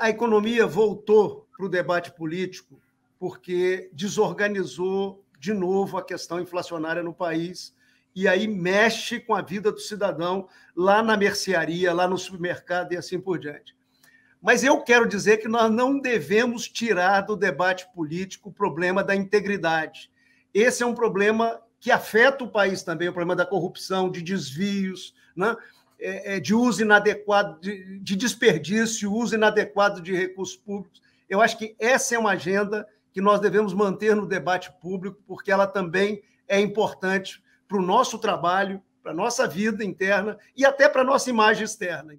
A economia voltou para o debate político porque desorganizou de novo a questão inflacionária no país e aí mexe com a vida do cidadão lá na mercearia, lá no supermercado e assim por diante. Mas eu quero dizer que nós não devemos tirar do debate político o problema da integridade. Esse é um problema que afeta o país também, o problema da corrupção, de desvios, né? É, é, de uso inadequado, de, de desperdício, uso inadequado de recursos públicos. Eu acho que essa é uma agenda que nós devemos manter no debate público, porque ela também é importante para o nosso trabalho, para a nossa vida interna e até para a nossa imagem externa.